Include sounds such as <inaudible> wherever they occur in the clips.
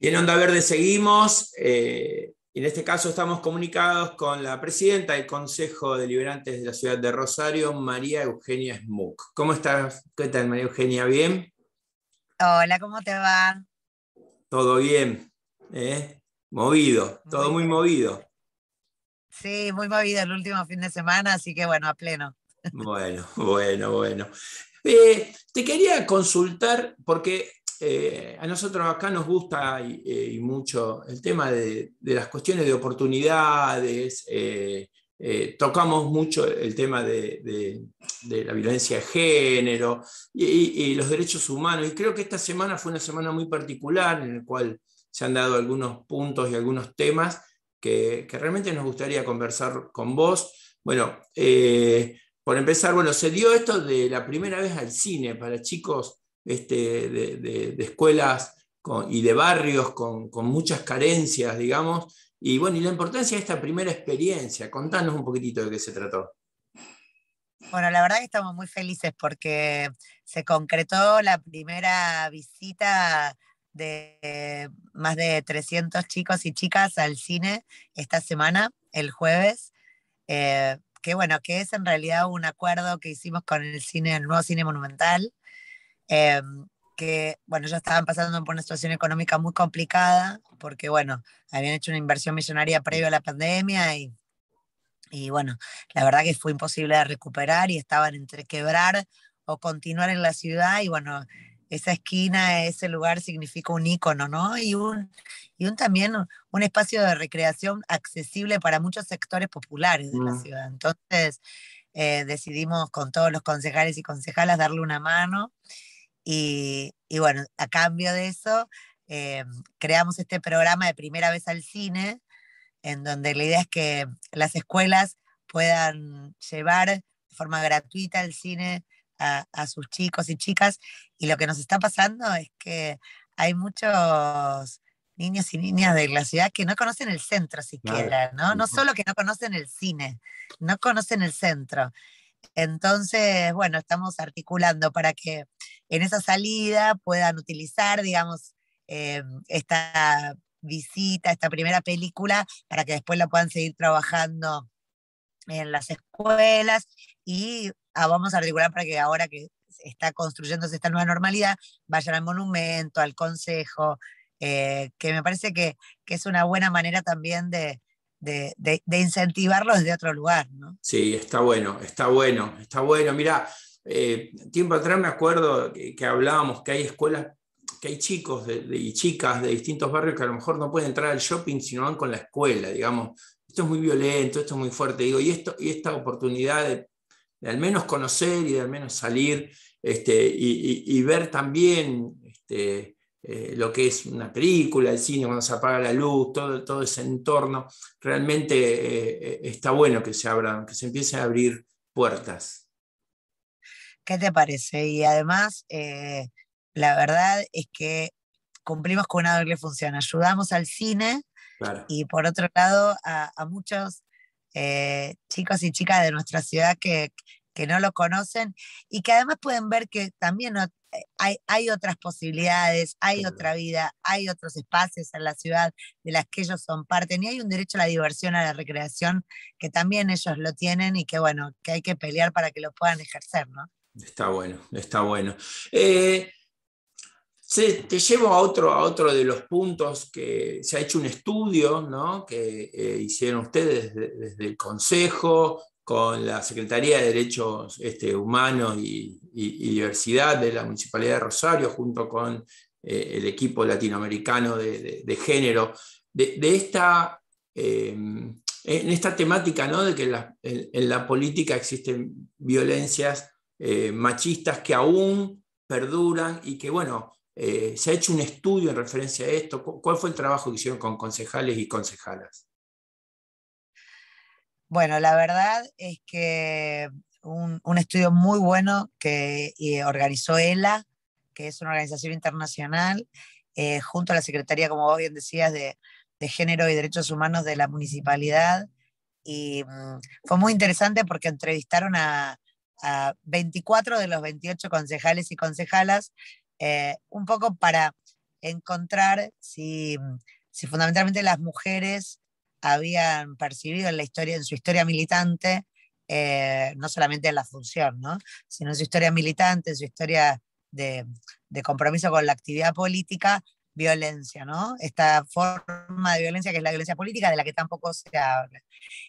Y en Onda Verde seguimos, eh, en este caso estamos comunicados con la presidenta del Consejo de Liberantes de la Ciudad de Rosario, María Eugenia Smuk. ¿Cómo estás? ¿Qué tal, María Eugenia? ¿Bien? Hola, ¿cómo te va? Todo bien, ¿eh? Movido, todo muy movido. Sí, muy movido el último fin de semana, así que bueno, a pleno. Bueno, <laughs> bueno, bueno. Eh, te quería consultar, porque eh, a nosotros acá nos gusta y, eh, mucho el tema de, las cuestiones de oportunidades, eh, tocamos mucho el tema de, la violencia de género y, los derechos humanos. Y creo que esta semana fue una semana muy particular en la cual se han dado algunos puntos y algunos temas que, realmente nos gustaría conversar con vos. Bueno, por empezar, bueno, se dio esto de la primera vez al cine para chicos este, de, escuelas y de barrios con, muchas carencias, digamos. Y bueno, y la importancia de esta primera experiencia. Contanos un poquitito de qué se trató. Bueno, la verdad que estamos muy felices porque se concretó la primera visita de más de 300 chicos y chicas al cine esta semana, el jueves. Eh, que bueno, que es en realidad un acuerdo que hicimos con el cine, el nuevo cine monumental, Em, que, bueno, ya estaban pasando por una situación económica muy complicada, porque, bueno, habían hecho una inversión millonaria previo a la pandemia y, y bueno, la verdad que fue imposible de recuperar y estaban entre quebrar o continuar en la ciudad y, bueno, esa esquina, ese lugar significa un icono, ¿no? Y un, y un también un espacio de recreación accesible para muchos sectores populares de la mm. ciudad. Entonces eh, decidimos con todos los concejales y concejalas darle una mano y, bueno, a cambio de eso, eh, creamos este programa de primera vez al cine, en donde la idea es que las escuelas puedan llevar de forma gratuita al cine a, a, sus chicos y chicas. Y lo que nos está pasando es que hay muchos niños y niñas de la ciudad que no conocen el centro siquiera, ¿no? No solo que no conocen el cine, no conocen el centro. Entonces, bueno, estamos articulando para que en esa salida puedan utilizar, digamos, eh, esta visita, esta primera película, para que después la puedan seguir trabajando en las escuelas y ah, vamos a articular para que ahora que está construyéndose esta nueva normalidad, vayan al monumento, al consejo, eh, que me parece que, es una buena manera también de, de, incentivarlos de desde otro lugar. ¿no? Sí, está bueno, está bueno, está bueno. Mira, eh, tiempo atrás me acuerdo que, hablábamos que hay escuelas, que hay chicos y chicas de distintos barrios que a lo mejor no pueden entrar al shopping si no van con la escuela, digamos. Esto es muy violento, esto es muy fuerte. y, esto, y esta oportunidad de, al menos conocer y de al menos salir este, y, ver también este, eh, lo que es una película, el cine cuando se apaga la luz, todo, todo ese entorno. Realmente eh, eh, está bueno que se abran, que se empiecen a abrir puertas. ¿Qué te parece? Y además, la verdad es que cumplimos con una doble función. Ayudamos al cine y por otro lado a, muchos chicos y chicas de nuestra ciudad que, que no lo conocen y que además pueden ver que también eh, hay, otras posibilidades, hay otra vida, hay otros espacios en la ciudad de las que ellos son parte, y hay un derecho a la diversión, a la recreación, que también ellos lo tienen y que bueno, que hay que pelear para que lo puedan ejercer, ¿no? Está bueno, está bueno. Eh, te llevo a otro, a otro de los puntos que se ha hecho un estudio ¿no? que eh, hicieron ustedes desde, el Consejo, con la Secretaría de Derechos este, Humanos y, Diversidad de la Municipalidad de Rosario, junto con eh, el equipo latinoamericano de, género, de, esta, em, en esta temática de que en, la política existen violencias eh, machistas que aún perduran y que, bueno, eh, se ha hecho un estudio en referencia a esto. ¿Cuál fue el trabajo que hicieron con concejales y concejalas? Bueno, la verdad es que un, estudio muy bueno que eh, organizó ELA, que es una organización internacional, eh, junto a la Secretaría, como vos bien decías, de, Género y Derechos Humanos de la Municipalidad. Y mm, fue muy interesante porque entrevistaron a, 24 de los 28 concejales y concejalas, eh, un poco para encontrar si fundamentalmente las mujeres habían percibido en la historia, en su historia militante, eh, no solamente en la función, ¿no? sino en su historia militante, en su historia de, compromiso con la actividad política, violencia, ¿no? Esta forma de violencia que es la violencia política, de la que tampoco se habla.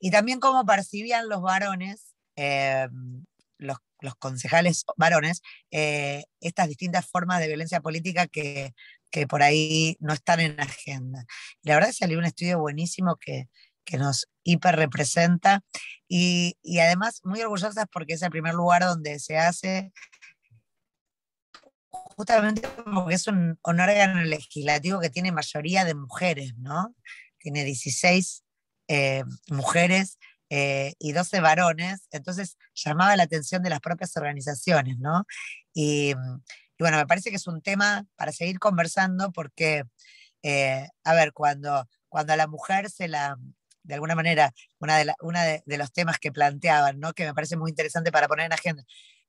Y también cómo percibían los varones, eh, los, concejales varones, eh, estas distintas formas de violencia política que que por ahí no están en agenda. La verdad salió un estudio buenísimo que, nos hiperrepresenta y, y además muy orgullosas porque es el primer lugar donde se hace justamente porque es un, órgano legislativo que tiene mayoría de mujeres, ¿no? Tiene 16 eh, mujeres eh, y 12 varones, entonces llamaba la atención de las propias organizaciones, ¿no? Y y bueno, me parece que es un tema para seguir conversando porque, eh, a ver, cuando, cuando a la mujer se la, de alguna manera, una de, de, los temas que planteaban, que me parece muy interesante para poner en agenda,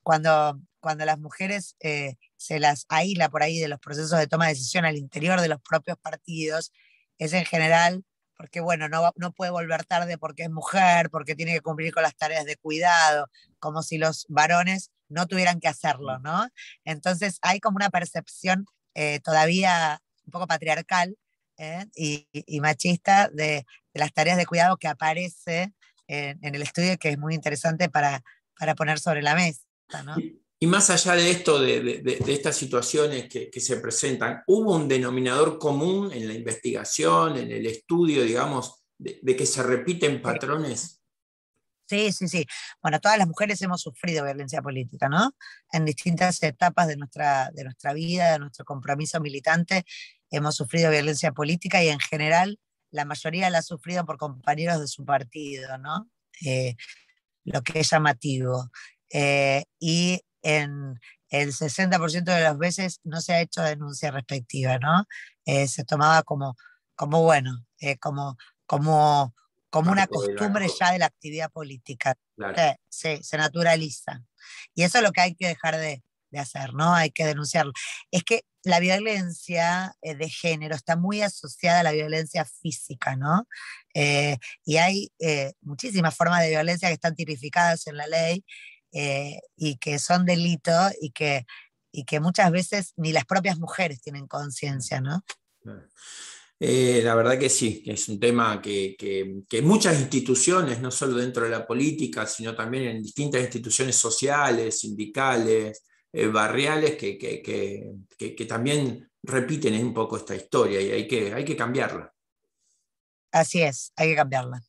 cuando, cuando las mujeres eh, se las aísla por ahí de los procesos de toma de decisión al interior de los propios partidos, es en general porque bueno, no, no puede volver tarde porque es mujer, porque tiene que cumplir con las tareas de cuidado, como si los varones no tuvieran que hacerlo, ¿no? Entonces hay como una percepción eh, todavía un poco patriarcal ¿eh? y, machista de, las tareas de cuidado que aparece en, el estudio, que es muy interesante para, poner sobre la mesa, Y más allá de esto, de, estas situaciones que, se presentan, ¿hubo un denominador común en la investigación, en el estudio, digamos, de que se repiten patrones? Sí, sí, sí. Bueno, todas las mujeres hemos sufrido violencia política, ¿no? En distintas etapas de nuestra, de nuestra vida, de nuestro compromiso militante, hemos sufrido violencia política y en general la mayoría la ha sufrido por compañeros de su partido, ¿no? Eh, lo que es llamativo. Eh, y en el 60% de las veces no se ha hecho denuncia respectiva, ¿no? Eh, se tomaba como, como bueno, como, como como una costumbre ya de la actividad política. se naturaliza. Y eso es lo que hay que dejar de, hacer, ¿no? Hay que denunciarlo. Es que la violencia eh, de género está muy asociada a la violencia física, ¿no? Eh, y hay eh, muchísimas formas de violencia que están tipificadas en la ley y que son delitos y que, y que muchas veces ni las propias mujeres tienen conciencia, ¿no? Claro. Eh, la verdad que sí, es un tema que, muchas instituciones, no solo dentro de la política, sino también en distintas instituciones sociales, sindicales, eh, barriales, que, también repiten un poco esta historia y hay que, hay que cambiarla. Así es, hay que cambiarla.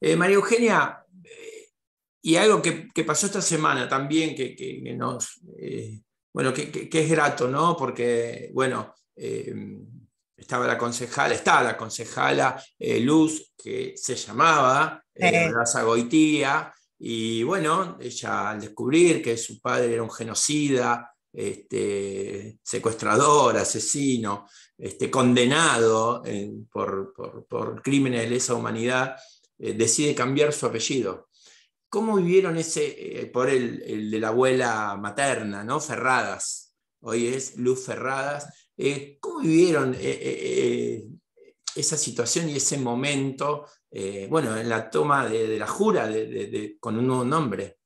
Eh, María Eugenia, y algo que, pasó esta semana también, que, nos, bueno, es grato, ¿no? Porque, bueno, estaba la concejala, está la concejala eh, Luz, que se llamaba eh, Raza Goitía, y bueno, ella al descubrir que su padre era un genocida, este, secuestrador, asesino, este, condenado eh, por, crímenes de lesa humanidad, decide cambiar su apellido. ¿Cómo vivieron ese, por el, el, de la abuela materna, ¿no? Ferradas? Hoy es Luz Ferradas. Eh, ¿Cómo vivieron eh, eh, esa situación y ese momento, bueno, en la toma de, la jura con un nuevo nombre?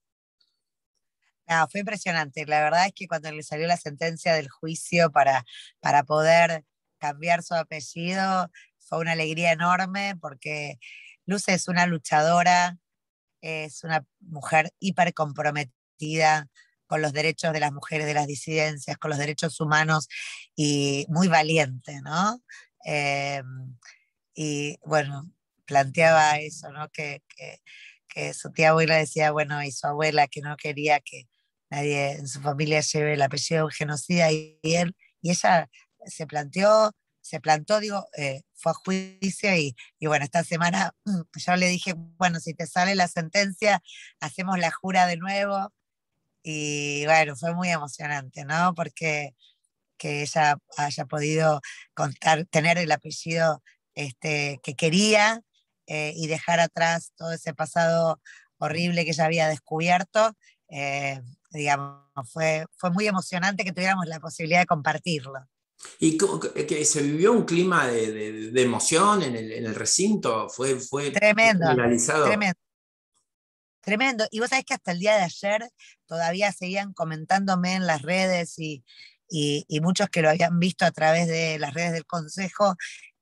fue impresionante. La verdad es que cuando le salió la sentencia del juicio para, para poder cambiar su apellido, fue una alegría enorme porque Luce es una luchadora, es una mujer hiper comprometida, con los derechos de las mujeres, de las disidencias, con los derechos humanos y muy valiente, ¿no? Eh, y bueno, planteaba eso, ¿no? Que, su tía abuela decía, bueno, y su abuela que no quería que nadie en su familia lleve el apellido de un genocida y, ella se planteó, se plantó, digo, eh, fue a juicio y, y, bueno, esta semana mm, yo le dije, bueno, si te sale la sentencia, hacemos la jura de nuevo y bueno, fue muy emocionante, ¿no? Porque que ella haya podido contar, tener el apellido este, que quería eh, y dejar atrás todo ese pasado horrible que ella había descubierto. Eh, digamos, fue, fue muy emocionante que tuviéramos la posibilidad de compartirlo. ¿Y eh, que se vivió un clima de, de, emoción en el, en el, recinto? ¿Fue, fue tremendo, tremendo. Tremendo. Y vos sabés que hasta el día de ayer todavía seguían comentándome en las redes y, muchos que lo habían visto a través de las redes del Consejo,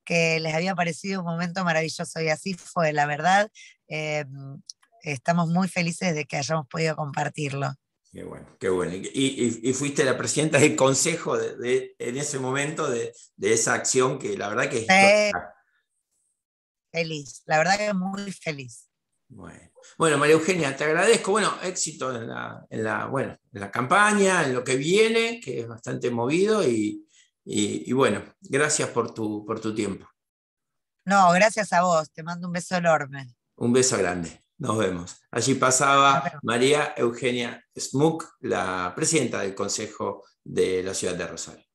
que les había parecido un momento maravilloso. Y así fue, la verdad. Eh, estamos muy felices de que hayamos podido compartirlo. Qué bueno, qué bueno. Y, fuiste la presidenta del consejo de, en ese momento de, esa acción que la verdad que feliz, la verdad que muy feliz. Bueno. María Eugenia, te agradezco. Bueno, éxito en la, la, campaña, en lo que viene, que es bastante movido y, y, bueno, gracias por tu, por tu tiempo. No, gracias a vos, te mando un beso enorme. Un beso grande, nos vemos. Allí pasaba María Eugenia Smuk, la presidenta del Consejo de la Ciudad de Rosario.